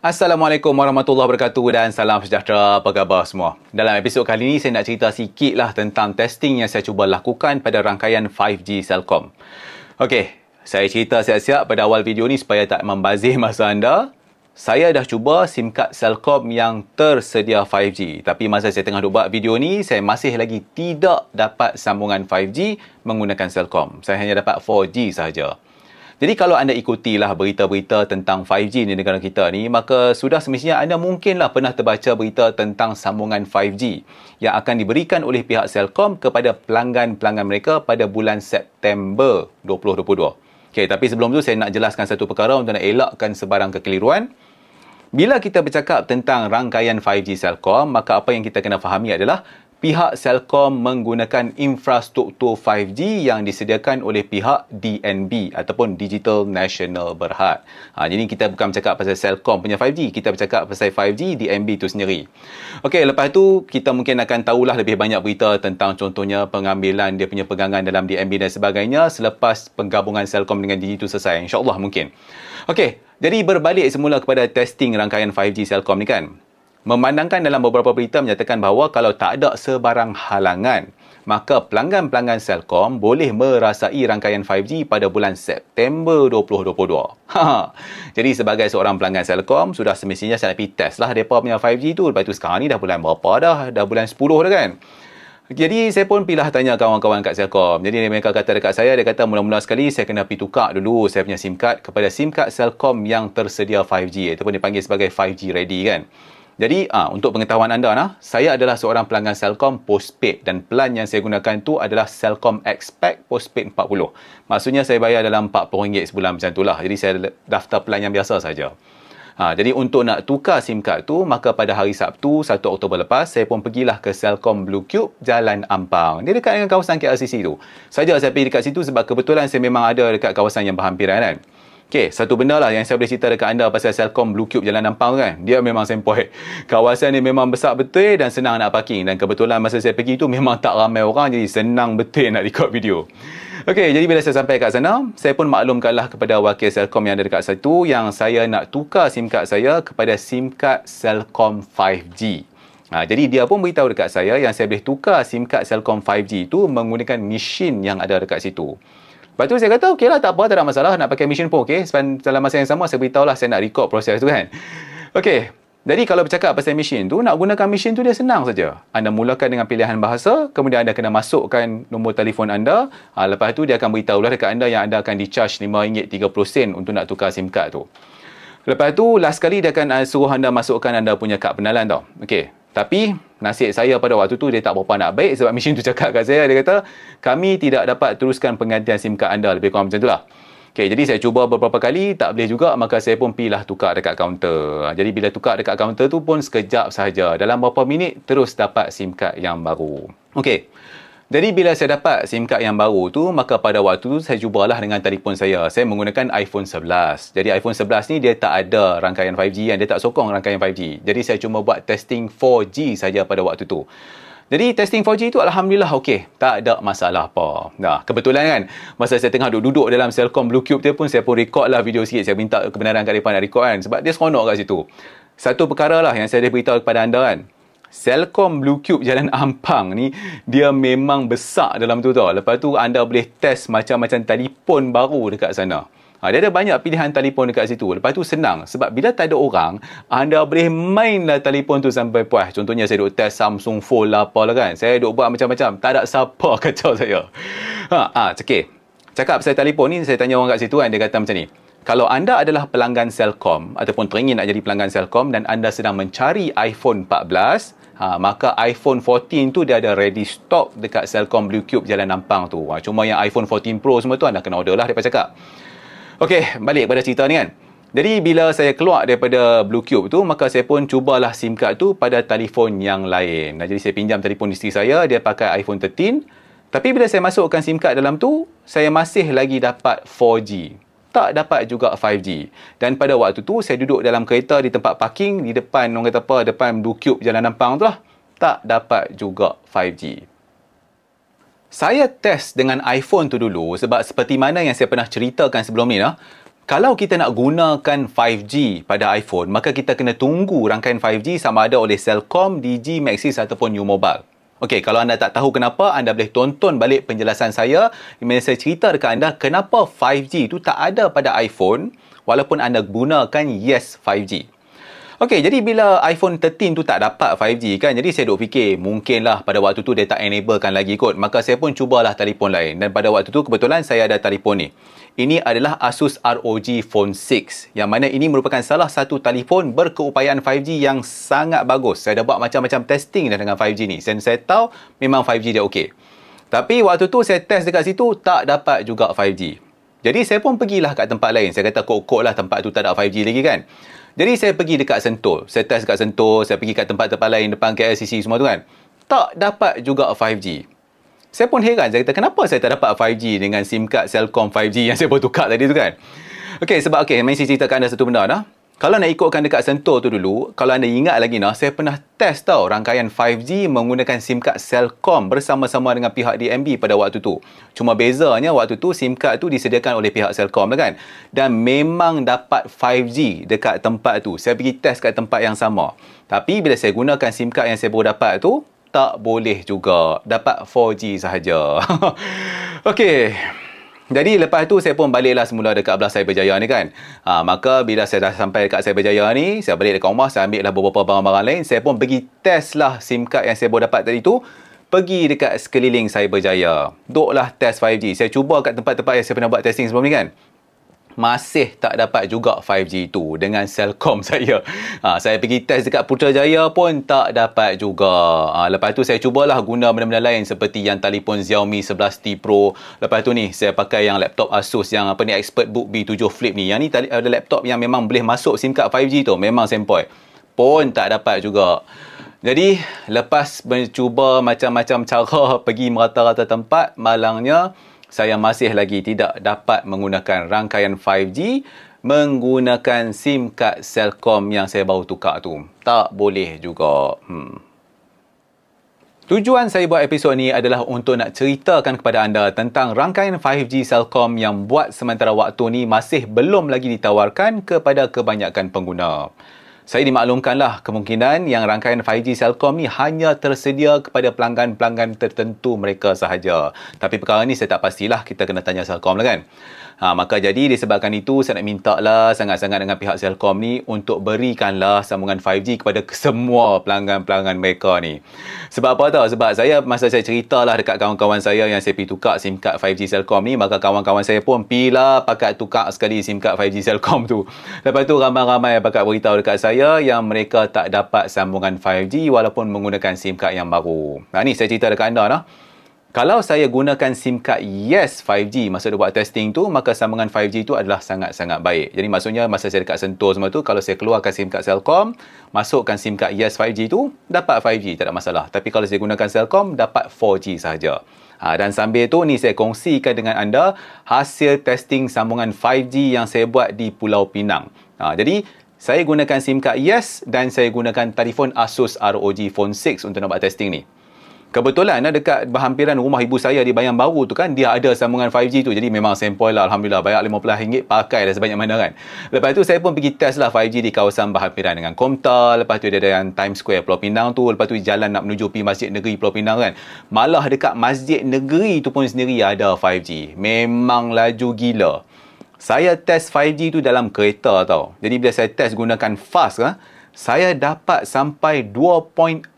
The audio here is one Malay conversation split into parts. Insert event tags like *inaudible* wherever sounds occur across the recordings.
Assalamualaikum warahmatullahi wabarakatuh dan salam sejahtera. Apa khabar semua? Dalam episod kali ini, saya nak cerita sikit lah tentang testing yang saya cuba lakukan pada rangkaian 5G Celcom. Okey, saya cerita siap-siap pada awal video ni supaya tak membazir masa anda. Saya dah cuba SIM card Celcom yang tersedia 5G. Tapi masa saya tengah buat video ni, saya masih lagi tidak dapat sambungan 5G menggunakan Celcom. Saya hanya dapat 4G sahaja. Jadi kalau anda ikutilah berita-berita tentang 5G di negara kita ni, maka sudah semestinya anda mungkinlah pernah terbaca berita tentang sambungan 5G yang akan diberikan oleh pihak Celcom kepada pelanggan-pelanggan mereka pada bulan September 2022. Okey, tapi sebelum tu saya nak jelaskan satu perkara untuk nak elakkan sebarang kekeliruan. Bila kita bercakap tentang rangkaian 5G Celcom, maka apa yang kita kena fahami adalah pihak Celcom menggunakan infrastruktur 5G yang disediakan oleh pihak DNB ataupun Digital National Berhad. Ha, jadi kita bukan bercakap pasal Celcom punya 5G, kita bercakap pasal 5G DNB itu sendiri. Okey, lepas tu kita mungkin akan tahulah lebih banyak berita tentang contohnya pengambilan dia punya pegangan dalam DNB dan sebagainya selepas penggabungan Celcom dengan DNB itu selesai. InsyaAllah mungkin. Okey, jadi berbalik semula kepada testing rangkaian 5G Celcom ni kan. Memandangkan dalam beberapa berita menyatakan bahawa kalau tak ada sebarang halangan, maka pelanggan-pelanggan Celcom boleh merasai rangkaian 5G pada bulan September 2022. Ha, ha. Jadi sebagai seorang pelanggan Celcom, sudah semestinya saya pergi test lah mereka punya 5G tu. Lepas tu sekarang ni dah bulan berapa dah? Dah bulan 10 dah kan? Jadi saya pun pilih tanya kawan-kawan kat Celcom. Jadi mereka kata dekat saya, dia kata mula-mula sekali saya kena pergi tukar dulu saya punya SIM card kepada SIM card Celcom yang tersedia 5G. ataupun dipanggil sebagai 5G ready kan. Jadi uh, untuk pengetahuan anda nah, saya adalah seorang pelanggan Celcom postpaid dan pelan yang saya gunakan tu adalah Celcom Expect postpaid 40. Maksudnya saya bayar dalam RM40 sebulan macam itulah. Jadi saya daftar pelan yang biasa saja. Ha, jadi untuk nak tukar SIM card tu, maka pada hari Sabtu 1 Oktober lepas, saya pun pergilah ke Selcom Blue Cube Jalan Ampang. Dia dekat dengan kawasan KLCC tu. Saja saya pergi dekat situ sebab kebetulan saya memang ada dekat kawasan yang berhampiran kan. Okey, satu benda lah yang saya boleh cerita dekat anda pasal Selcom Blue Cube Jalan Nampang tu kan. Dia memang sempoi. *laughs* Kawasan ni memang besar betul dan senang nak parking. Dan kebetulan masa saya pergi tu memang tak ramai orang jadi senang betul nak record video. Okey, jadi bila saya sampai kat sana, saya pun maklumkanlah kepada wakil Selcom yang ada dekat situ yang saya nak tukar SIM card saya kepada SIM card Selcom 5G. Ha, jadi dia pun beritahu dekat saya yang saya boleh tukar SIM card Selcom 5G itu menggunakan mesin yang ada dekat situ. Lepas tu saya kata, okey lah, tak apa, tak ada masalah nak pakai mesin pun, okey. Sepan Dalam masa yang sama, saya beritahu lah saya nak record proses tu kan. *laughs* Okey, jadi kalau bercakap pasal mesin tu, nak gunakan mesin tu dia senang saja. Anda mulakan dengan pilihan bahasa, kemudian anda kena masukkan nombor telefon anda. Ha, lepas tu dia akan beritahu lah dekat anda yang anda akan di-charge RM5.30 untuk nak tukar SIM card tu. Lepas tu, last kali dia akan ah, suruh anda masukkan anda punya kad penalan tau. Okey, tapi nasihat saya pada waktu tu dia tak berapa nak baik sebab mesin tu cakap kat saya dia kata kami tidak dapat teruskan penggantian SIM card anda lebih kurang macam itulah. Okay, jadi saya cuba beberapa kali tak boleh juga maka saya pun pilah tukar dekat kaunter. Ha, jadi bila tukar dekat kaunter tu pun sekejap sahaja dalam beberapa minit terus dapat SIM card yang baru. Okey. Jadi bila saya dapat SIM card yang baru tu, maka pada waktu tu saya cubalah dengan telefon saya. Saya menggunakan iPhone 11. Jadi iPhone 11 ni dia tak ada rangkaian 5G yang dia tak sokong rangkaian 5G. Jadi saya cuma buat testing 4G saja pada waktu tu. Jadi testing 4G tu alhamdulillah okey, tak ada masalah apa. Nah, kebetulan kan masa saya tengah duduk-duduk dalam Celcom Blue Cube tu pun saya pun record lah video sikit. Saya minta kebenaran kat depan nak record kan sebab dia seronok kat situ. Satu perkara lah yang saya dah beritahu kepada anda kan. Selcom Blue Cube Jalan Ampang ni dia memang besar dalam tu tau. Lepas tu anda boleh test macam-macam telefon baru dekat sana. Ha, dia ada banyak pilihan telefon dekat situ. Lepas tu senang. Sebab bila tak ada orang, anda boleh mainlah telefon tu sampai puas. Contohnya saya duk test Samsung Fold lah apa lah kan. Saya duk buat macam-macam. Tak ada siapa *laughs* kacau saya. Ha, ha, okay. Cakap saya telefon ni, saya tanya orang kat situ kan. Dia kata macam ni. Kalau anda adalah pelanggan Celcom ataupun teringin nak jadi pelanggan Celcom dan anda sedang mencari iPhone 14, ha, maka iPhone 14 tu dia ada ready stock dekat Celcom Blue Cube Jalan Nampang tu. Ha, cuma yang iPhone 14 Pro semua tu anda kena order lah daripada cakap. Okey, balik pada cerita ni kan. Jadi bila saya keluar daripada Blue Cube tu, maka saya pun cubalah SIM card tu pada telefon yang lain. Nah, jadi saya pinjam telefon isteri saya, dia pakai iPhone 13. Tapi bila saya masukkan SIM card dalam tu, saya masih lagi dapat 4G tak dapat juga 5G. Dan pada waktu tu saya duduk dalam kereta di tempat parking di depan orang kata apa depan Blue Cube Jalan Nampang tu lah. Tak dapat juga 5G. Saya test dengan iPhone tu dulu sebab seperti mana yang saya pernah ceritakan sebelum ni lah. Kalau kita nak gunakan 5G pada iPhone, maka kita kena tunggu rangkaian 5G sama ada oleh Cellcom, Digi, Maxis ataupun New Mobile. Okey, kalau anda tak tahu kenapa, anda boleh tonton balik penjelasan saya di mana saya cerita dekat anda kenapa 5G itu tak ada pada iPhone walaupun anda gunakan Yes 5G. Okey, jadi bila iPhone 13 tu tak dapat 5G kan, jadi saya duk fikir mungkinlah pada waktu tu dia tak enablekan lagi kot. Maka saya pun cubalah telefon lain dan pada waktu tu kebetulan saya ada telefon ni ini adalah Asus ROG Phone 6 yang mana ini merupakan salah satu telefon berkeupayaan 5G yang sangat bagus. Saya dah buat macam-macam testing dah dengan 5G ni. Dan saya tahu memang 5G dia okey. Tapi waktu tu saya test dekat situ tak dapat juga 5G. Jadi saya pun pergilah kat tempat lain. Saya kata kok-kok lah tempat tu tak ada 5G lagi kan. Jadi saya pergi dekat Sentul. Saya test dekat Sentul. Saya pergi kat tempat-tempat lain depan KLCC semua tu kan. Tak dapat juga 5G saya pun heran saya kata kenapa saya tak dapat 5G dengan SIM card Cellcom 5G yang saya baru tukar tadi tu kan Okey sebab okey main cerita kat anda satu benda dah kalau nak ikutkan dekat sentuh tu dulu kalau anda ingat lagi nah saya pernah test tau rangkaian 5G menggunakan SIM card Cellcom bersama-sama dengan pihak DMB pada waktu tu cuma bezanya waktu tu SIM card tu disediakan oleh pihak Cellcom lah kan dan memang dapat 5G dekat tempat tu saya pergi test kat tempat yang sama tapi bila saya gunakan SIM card yang saya baru dapat tu tak boleh juga dapat 4G sahaja *laughs* Okey. Jadi lepas tu saya pun baliklah semula dekat belah Berjaya ni kan. Ha, maka bila saya dah sampai dekat Berjaya ni, saya balik dekat rumah, saya ambil lah beberapa barang-barang lain. Saya pun pergi test lah SIM card yang saya boleh dapat tadi tu. Pergi dekat sekeliling saya Berjaya. Duk lah test 5G. Saya cuba kat tempat-tempat yang saya pernah buat testing sebelum ni kan masih tak dapat juga 5G tu dengan Celcom *laughs* saya. Ha, saya pergi test dekat Putrajaya pun tak dapat juga. Ha, lepas tu saya cubalah guna benda-benda lain seperti yang telefon Xiaomi 11T Pro. Lepas tu ni saya pakai yang laptop Asus yang apa ni Expert Book B7 Flip ni. Yang ni tali, ada laptop yang memang boleh masuk SIM card 5G tu. Memang sempoi. Pun tak dapat juga. Jadi lepas mencuba macam-macam cara *laughs* pergi merata-rata tempat malangnya saya masih lagi tidak dapat menggunakan rangkaian 5G menggunakan SIM card Celcom yang saya baru tukar tu. Tak boleh juga. Hmm. Tujuan saya buat episod ni adalah untuk nak ceritakan kepada anda tentang rangkaian 5G Celcom yang buat sementara waktu ni masih belum lagi ditawarkan kepada kebanyakan pengguna saya dimaklumkanlah kemungkinan yang rangkaian 5G Celcom ni hanya tersedia kepada pelanggan-pelanggan tertentu mereka sahaja. Tapi perkara ni saya tak pastilah kita kena tanya Celcom lah kan. Ha, maka jadi disebabkan itu saya nak minta lah sangat-sangat dengan pihak Celcom ni untuk berikanlah sambungan 5G kepada semua pelanggan-pelanggan mereka ni. Sebab apa tau? Sebab saya masa saya ceritalah dekat kawan-kawan saya yang saya pergi tukar SIM card 5G Celcom ni, maka kawan-kawan saya pun pilah pakai tukar sekali SIM card 5G Celcom tu. Lepas tu ramai-ramai yang pakai beritahu dekat saya yang mereka tak dapat sambungan 5G walaupun menggunakan SIM card yang baru. Nah ni saya cerita dekat anda lah. No? Kalau saya gunakan SIM card Yes 5G masa dia buat testing tu, maka sambungan 5G tu adalah sangat-sangat baik. Jadi maksudnya masa saya dekat sentuh semua tu, kalau saya keluarkan SIM card Celcom, masukkan SIM card Yes 5G tu, dapat 5G, tak ada masalah. Tapi kalau saya gunakan Celcom, dapat 4G sahaja. Ha, dan sambil tu ni saya kongsikan dengan anda hasil testing sambungan 5G yang saya buat di Pulau Pinang. Ha, jadi saya gunakan SIM card Yes dan saya gunakan telefon Asus ROG Phone 6 untuk nak buat testing ni. Kebetulan ada eh, dekat berhampiran rumah ibu saya di Bayang Baru tu kan dia ada sambungan 5G tu. Jadi memang sampel lah Alhamdulillah bayar RM50 pakai dah sebanyak mana kan. Lepas tu saya pun pergi test lah 5G di kawasan berhampiran dengan Komta. Lepas tu dia ada yang Times Square Pulau Pinang tu. Lepas tu jalan nak menuju pergi Masjid Negeri Pulau Pinang kan. Malah dekat Masjid Negeri tu pun sendiri ada 5G. Memang laju gila. Saya test 5G tu dalam kereta tau. Jadi bila saya test gunakan fast kan. Lah, saya dapat sampai 2.6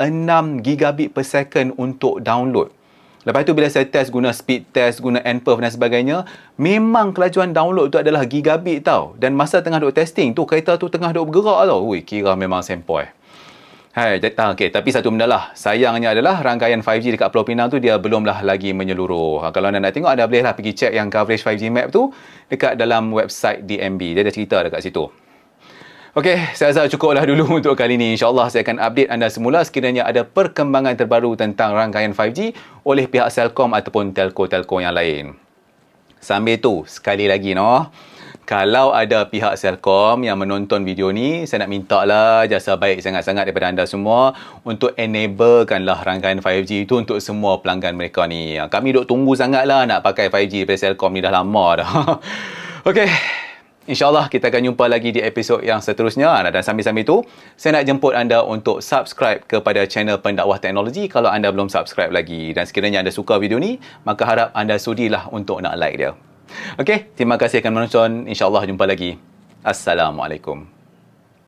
gigabit per second untuk download. Lepas tu bila saya test guna speed test, guna nperf dan sebagainya, memang kelajuan download tu adalah gigabit tau. Dan masa tengah duk testing tu, kereta tu tengah duk bergerak tau. Ui, kira memang sempoi. Hai, jadi ah, okay, tapi satu benda lah. Sayangnya adalah rangkaian 5G dekat Pulau Pinang tu dia belumlah lagi menyeluruh. Ha, kalau anda nak tengok, anda bolehlah pergi check yang coverage 5G map tu dekat dalam website DMB. Dia ada cerita dekat situ. Okey, saya rasa cukuplah dulu *laughs* untuk kali ini. InsyaAllah saya akan update anda semula sekiranya ada perkembangan terbaru tentang rangkaian 5G oleh pihak Selcom ataupun telco-telco yang lain. Sambil tu, sekali lagi noh, kalau ada pihak Selcom yang menonton video ni, saya nak minta lah jasa baik sangat-sangat daripada anda semua untuk enablekanlah rangkaian 5G itu untuk semua pelanggan mereka ni. Kami duk tunggu sangatlah nak pakai 5G daripada Selcom ni dah lama dah. *laughs* Okey, InsyaAllah kita akan jumpa lagi di episod yang seterusnya. Dan sambil-sambil itu, saya nak jemput anda untuk subscribe kepada channel Pendakwah Teknologi kalau anda belum subscribe lagi. Dan sekiranya anda suka video ni, maka harap anda sudilah untuk nak like dia. Okey, terima kasih akan menonton. InsyaAllah jumpa lagi. Assalamualaikum.